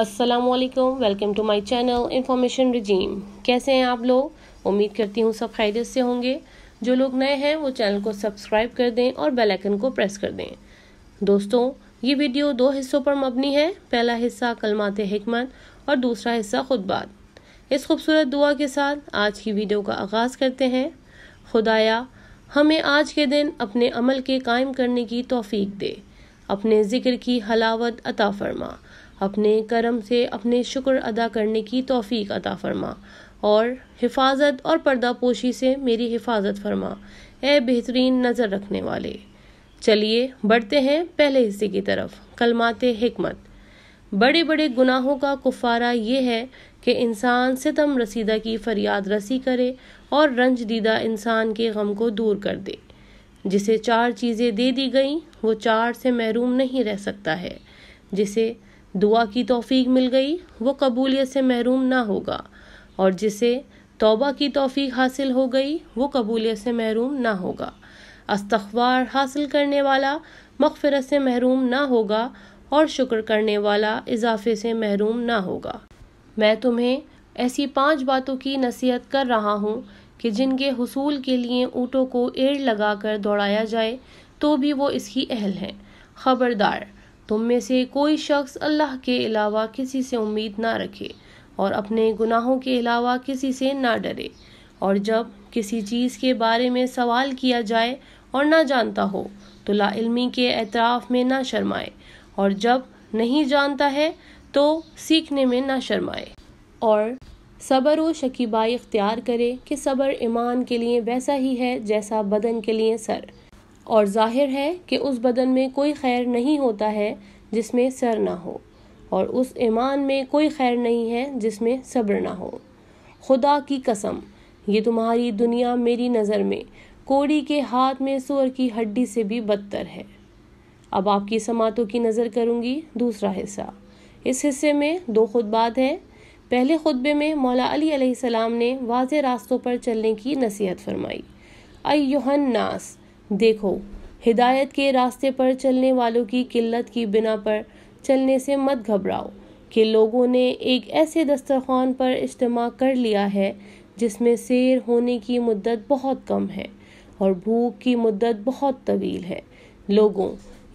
अस्सलाम वालेकुम welcome to my channel information regime कैसे हैं आप लोग उम्मीद करती हूँ सब खैरियत से होंगे जो लोग नए हैं वो चैनल को सब्सक्राइब कर दें और बेल आइकन को प्रेस कर दें दोस्तों ये वीडियो दो हिस्सों पर मबनी है पहला हिस्सा कलमात हमत और दूसरा हिस्सा खुदबात इस खूबसूरत दुआ के साथ आज की वीडियो का आगाज़ करते हैं खुदाया हमें आज के दिन अपने अमल के कायम करने की तोफ़ी दे अपने ज़िक्र की हलावत अता फरमा अपने करम से अपने शुक्र अदा करने की तोफ़ी अदा फरमा और हिफाजत और पर्दा पोशी से मेरी हिफाजत फरमा ए बेहतरीन नज़र रखने वाले चलिए बढ़ते हैं पहले हिस्से की तरफ कलमाते हमत बड़े बड़े गुनाहों का कुफारा ये है कि इंसान सितम रसीदा की फरियाद रसी करे और रंज दीदा इंसान के गम को दूर कर दे जिसे चार चीज़ें दे दी गई वो चार से महरूम नहीं रह सकता है जिसे दुआ की तोफ़ी मिल गई वो कबूलियत से महरूम ना होगा और जिसे तौबा की तोफ़ी हासिल हो गई वो कबूलियत से महरूम ना होगा अस्तखबार हासिल करने वाला मगफरत से महरूम ना होगा और शुक्र करने वाला इजाफे से महरूम ना होगा मैं तुम्हें ऐसी पांच बातों की नसीहत कर रहा हूँ कि जिनके हसूल के लिए ऊँटों को एड़ लगाकर दौड़ाया जाए तो भी वो इसकी अहल हैं खबरदार तुम में से कोई शख्स अल्लाह के अलावा किसी से उम्मीद ना रखे और अपने गुनाहों के अलावा किसी से ना डरे और जब किसी चीज़ के बारे में सवाल किया जाए और ना जानता हो तो लाइलमी के एतराफ़ में ना शर्माए और जब नहीं जानता है तो सीखने में ना शर्माए और सब्र व शकीबाई इख्तियार करे कि सब्र ईमान के लिए वैसा ही है जैसा बदन के लिए सर और जाहिर है कि उस बदन में कोई खैर नहीं होता है जिसमें सर ना हो और उस ईमान में कोई खैर नहीं है जिसमें सब्र ना हो खुदा की कसम ये तुम्हारी दुनिया मेरी नज़र में कोड़ी के हाथ में सुअर की हड्डी से भी बदतर है अब आपकी समातों की नज़र करूँगी दूसरा हिस्सा इस हिस्से में दो खुतबात हैं पहले खुतबे में मौला अली सलाम ने वाज रास्तों पर चलने की नसीहत फरमाई अयोहन नास देखो हिदायत के रास्ते पर चलने वालों की किल्लत की बिना पर चलने से मत घबराओ कि लोगों ने एक ऐसे दस्तरखान पर इज्तम कर लिया है जिसमें शेर होने की मुद्दत बहुत कम है और भूख की मुद्दत बहुत तवील है लोगों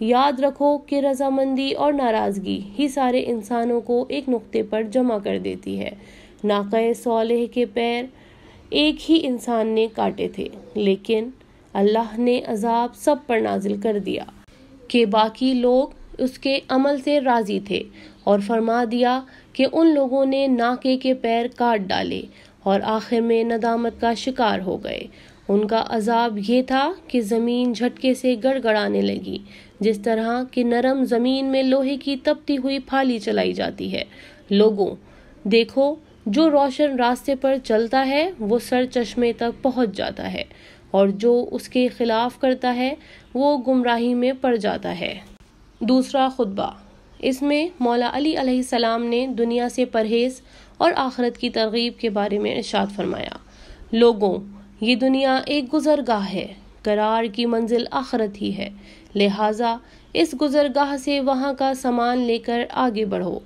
याद रखो कि रजामंदी और नाराज़गी ही सारे इंसानों को एक नुक्ते पर जमा कर देती है नाक़ सोलह के पैर एक ही इंसान ने काटे थे लेकिन अल्लाह ने अजाब सब पर नाजिल कर दिया कि बाकी लोग उसके अमल से राजी थे और फरमा दिया कि उन लोगों ने नाके के पैर काट डाले और आखिर में नदामत का शिकार हो गए उनका अजाब ये था कि ज़मीन झटके से गड़गड़ाने लगी जिस तरह कि नरम ज़मीन में लोहे की तपती हुई फाली चलाई जाती है लोगों देखो जो रोशन रास्ते पर चलता है वो सर चश्मे तक पहुंच जाता है और जो उसके खिलाफ करता है वो गुमराही में पड़ जाता है दूसरा खुतबा इसमें मौला अली अलैहिस्सलाम ने दुनिया से परहेज और आखरत की तरगीब के बारे में इर्शाद फरमाया लोगों ये दुनिया एक गुजरगाह है करार की मंजिल आखरत ही है लिहाजा इस गुजरगाह से वहाँ का सामान लेकर आगे बढ़ो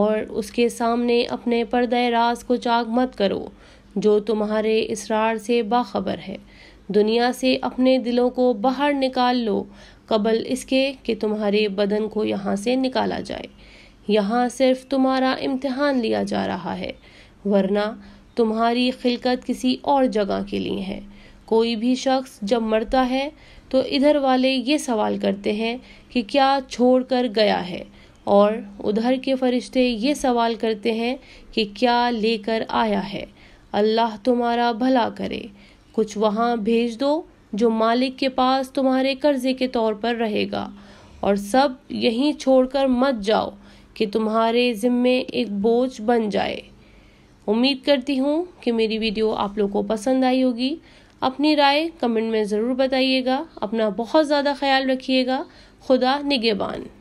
और उसके सामने अपने पर्दे राज को चाक मत करो जो तुम्हारे इसरार से बाखबर है दुनिया से अपने दिलों को बाहर निकाल लो कबल इसके कि तुम्हारे बदन को यहाँ से निकाला जाए यहाँ सिर्फ तुम्हारा इम्तिहान लिया जा रहा है वरना तुम्हारी खिलकत किसी और जगह के लिए है कोई भी शख्स जब मरता है तो इधर वाले ये सवाल करते हैं कि क्या छोड़ कर गया है और उधर के फरिश्ते ये सवाल करते हैं कि क्या लेकर आया है अल्लाह तुम्हारा भला करे कुछ वहाँ भेज दो जो मालिक के पास तुम्हारे कर्जे के तौर पर रहेगा और सब यहीं छोड़कर मत जाओ कि तुम्हारे जिम्मे एक बोझ बन जाए उम्मीद करती हूँ कि मेरी वीडियो आप लोग को पसंद आई होगी अपनी राय कमेंट में ज़रूर बताइएगा अपना बहुत ज़्यादा ख्याल रखिएगा खुदा निगेबान